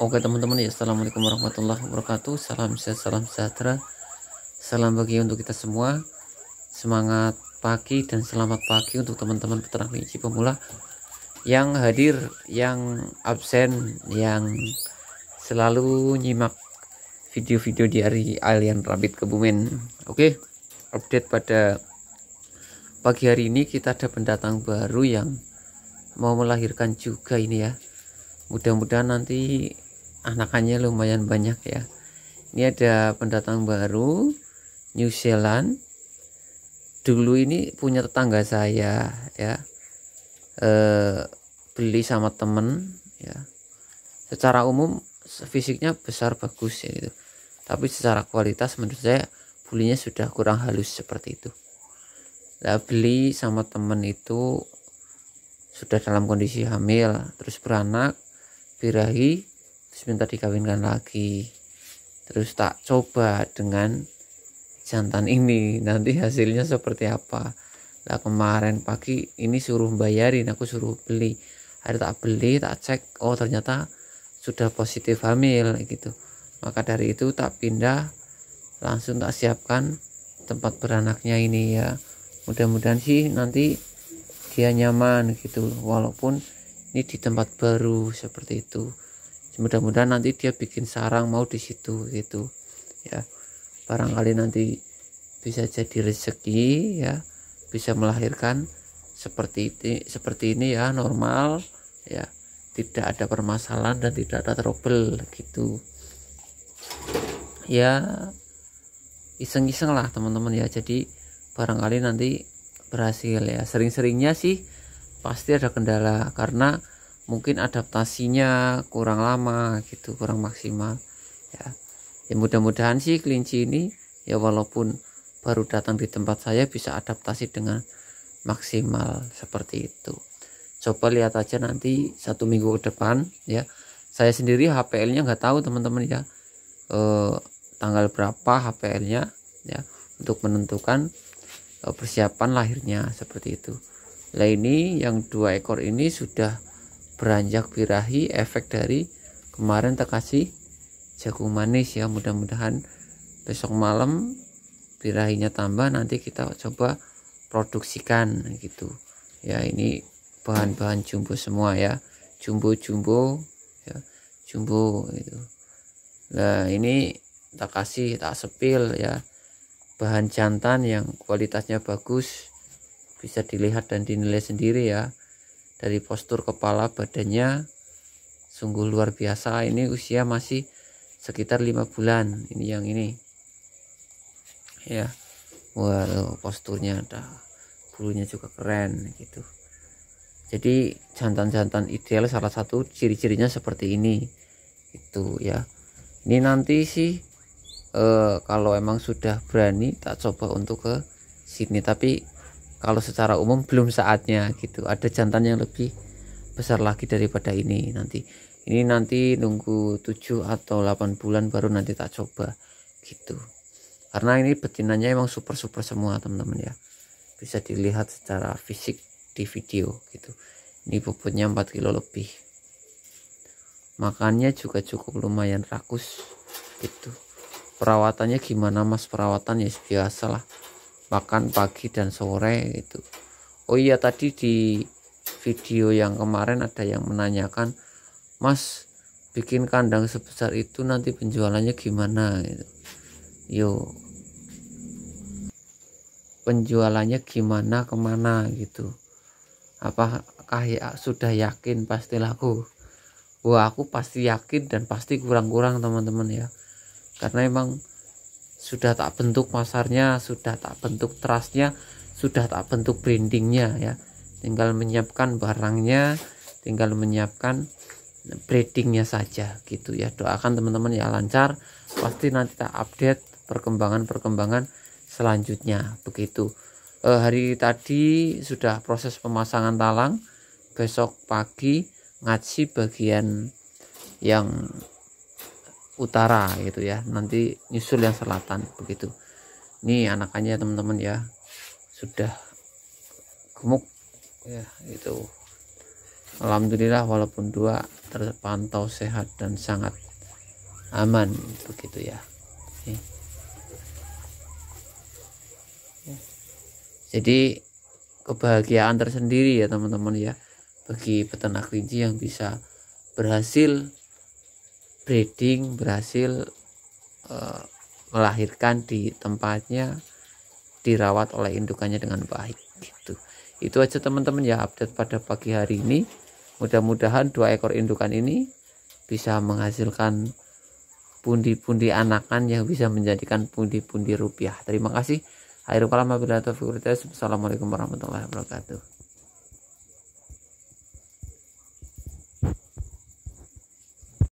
Oke teman-teman ya Assalamualaikum warahmatullahi wabarakatuh Salam sehat, salam sejahtera Salam bagi untuk kita semua Semangat pagi dan selamat pagi Untuk teman-teman peternak kelinci pemula Yang hadir, yang absen Yang selalu nyimak video-video di hari Alien Rabbit Kebumen Oke, update pada pagi hari ini kita ada pendatang baru yang mau melahirkan juga ini ya mudah-mudahan nanti anakannya lumayan banyak ya ini ada pendatang baru New Zealand dulu ini punya tetangga saya ya e, beli sama temen ya secara umum fisiknya besar bagus ya gitu tapi secara kualitas menurut saya bulinya sudah kurang halus seperti itu nah, beli sama temen itu sudah dalam kondisi hamil terus beranak birahi terus minta dikawinkan lagi terus tak coba dengan jantan ini nanti hasilnya seperti apa lah kemarin pagi ini suruh bayarin aku suruh beli hari tak beli tak cek oh ternyata sudah positif hamil gitu maka dari itu tak pindah langsung tak siapkan tempat beranaknya ini ya mudah-mudahan sih nanti dia nyaman gitu walaupun ini di tempat baru seperti itu mudah-mudahan nanti dia bikin sarang mau di situ gitu ya barangkali nanti bisa jadi rezeki ya bisa melahirkan seperti ini seperti ini ya normal ya tidak ada permasalahan dan tidak ada trouble gitu ya iseng-iseng lah teman-teman ya jadi barangkali nanti berhasil ya sering-seringnya sih pasti ada kendala karena mungkin adaptasinya kurang lama gitu kurang maksimal ya ya mudah-mudahan sih kelinci ini ya walaupun baru datang di tempat saya bisa adaptasi dengan maksimal seperti itu coba lihat aja nanti satu minggu ke depan ya saya sendiri HPL-nya nggak tahu teman-teman ya e, tanggal berapa HPL-nya ya untuk menentukan eh, persiapan lahirnya seperti itu lah ini yang dua ekor ini sudah beranjak birahi efek dari kemarin tak kasih jagung manis ya mudah-mudahan besok malam birahinya tambah nanti kita coba produksikan gitu ya ini bahan-bahan jumbo semua ya jumbo-jumbo ya jumbo gitu nah ini tak kasih tak sepil ya bahan jantan yang kualitasnya bagus bisa dilihat dan dinilai sendiri ya dari postur kepala badannya sungguh luar biasa ini usia masih sekitar lima bulan ini yang ini ya wah posturnya ada bulunya juga keren gitu jadi jantan-jantan ideal salah satu ciri-cirinya seperti ini itu ya ini nanti sih eh, kalau emang sudah berani tak coba untuk ke sini tapi kalau secara umum belum saatnya gitu ada jantan yang lebih besar lagi daripada ini nanti ini nanti nunggu 7 atau 8 bulan baru nanti tak coba gitu karena ini betinanya emang super super semua teman-teman ya bisa dilihat secara fisik di video gitu ini bobotnya 4 kilo lebih makannya juga cukup lumayan rakus gitu perawatannya gimana mas perawatan ya biasalah makan pagi dan sore itu. oh iya tadi di video yang kemarin ada yang menanyakan mas bikin kandang sebesar itu nanti penjualannya gimana gitu yo penjualannya gimana kemana gitu apakah ya sudah yakin pasti laku wah aku pasti yakin dan pasti kurang-kurang teman-teman ya karena emang sudah tak bentuk pasarnya sudah tak bentuk trustnya sudah tak bentuk brandingnya ya tinggal menyiapkan barangnya tinggal menyiapkan tradingnya saja gitu ya doakan teman-teman ya lancar pasti nanti tak update perkembangan-perkembangan selanjutnya begitu e, hari tadi sudah proses pemasangan talang besok pagi ngaji bagian yang utara gitu ya nanti nyusul yang selatan begitu ini anakannya teman-teman ya sudah gemuk ya itu Alhamdulillah walaupun dua terpantau sehat dan sangat aman begitu ya, ya. jadi kebahagiaan tersendiri ya teman-teman ya bagi peternak kelinci yang bisa berhasil breeding berhasil e, melahirkan di tempatnya dirawat oleh indukannya dengan baik gitu itu aja teman-teman ya update pada pagi hari ini mudah-mudahan dua ekor indukan ini bisa menghasilkan pundi-pundi anakan yang bisa menjadikan pundi-pundi rupiah terima kasih Akhirul Assalamualaikum warahmatullahi wabarakatuh.